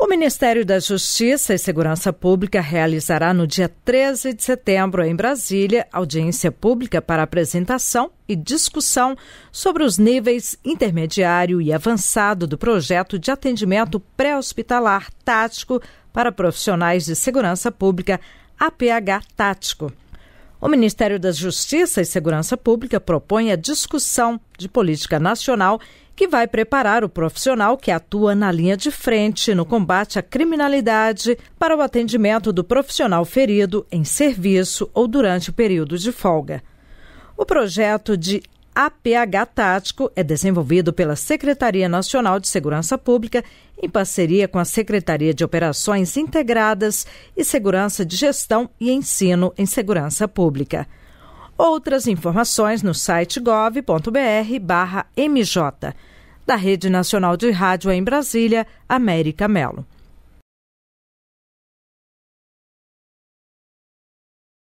O Ministério da Justiça e Segurança Pública realizará no dia 13 de setembro, em Brasília, audiência pública para apresentação e discussão sobre os níveis intermediário e avançado do projeto de atendimento pré-hospitalar tático para profissionais de segurança pública, APH Tático. O Ministério da Justiça e Segurança Pública propõe a discussão de política nacional que vai preparar o profissional que atua na linha de frente no combate à criminalidade para o atendimento do profissional ferido em serviço ou durante o período de folga. O projeto de APH Tático é desenvolvido pela Secretaria Nacional de Segurança Pública em parceria com a Secretaria de Operações Integradas e Segurança de Gestão e Ensino em Segurança Pública. Outras informações no site gov.br/mj. Da Rede Nacional de Rádio em Brasília, América Melo.